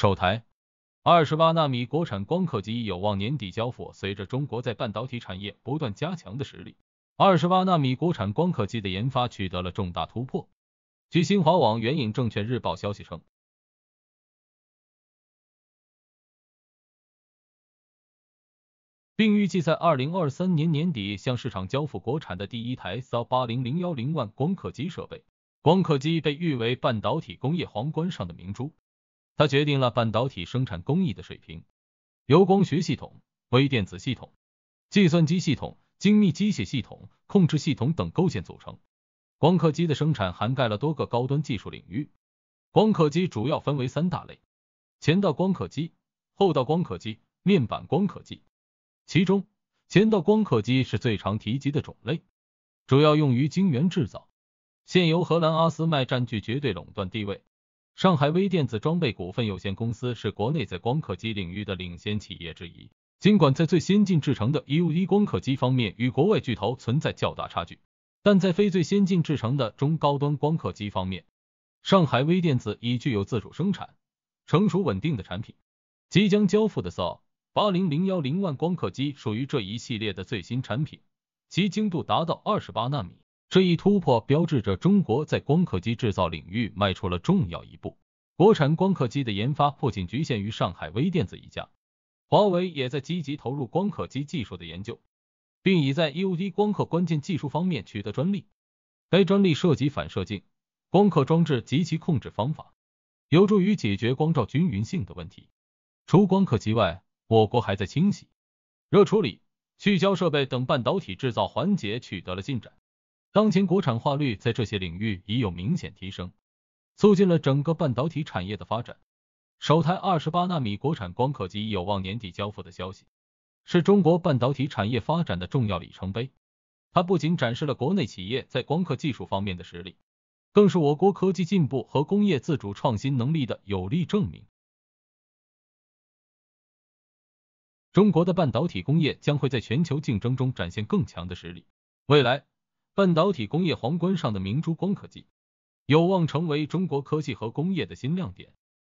首台二十八纳米国产光刻机有望年底交付。随着中国在半导体产业不断加强的实力，二十八纳米国产光刻机的研发取得了重大突破。据新华网援引《证券日报》消息称，并预计在二零二三年年底向市场交付国产的第一台 s o 八零零幺零万光刻机设备。光刻机被誉为半导体工业皇冠上的明珠。它决定了半导体生产工艺的水平，由光学系统、微电子系统、计算机系统、精密机械系统、控制系统等构件组成。光刻机的生产涵盖了多个高端技术领域。光刻机主要分为三大类：前道光刻机、后道光刻机、面板光刻机。其中，前道光刻机是最常提及的种类，主要用于晶圆制造，现由荷兰阿斯麦占据绝对垄断地位。上海微电子装备股份有限公司是国内在光刻机领域的领先企业之一。尽管在最先进制程的 EUV 光刻机方面与国外巨头存在较大差距，但在非最先进制程的中高端光刻机方面，上海微电子已具有自主生产、成熟稳定的产品。即将交付的 SA80010 万光刻机属于这一系列的最新产品，其精度达到二十八纳米。这一突破标志着中国在光刻机制造领域迈出了重要一步。国产光刻机的研发不仅局限于上海微电子一家，华为也在积极投入光刻机技术的研究，并已在 EUV 光刻关键技术方面取得专利。该专利涉及反射镜、光刻装置及其控制方法，有助于解决光照均匀性的问题。除光刻机外，我国还在清洗、热处理、聚焦设备等半导体制造环节取得了进展。当前国产化率在这些领域已有明显提升，促进了整个半导体产业的发展。首台二十八纳米国产光刻机有望年底交付的消息，是中国半导体产业发展的重要里程碑。它不仅展示了国内企业在光刻技术方面的实力，更是我国科技进步和工业自主创新能力的有力证明。中国的半导体工业将会在全球竞争中展现更强的实力。未来。半导体工业皇冠上的明珠——光刻机，有望成为中国科技和工业的新亮点。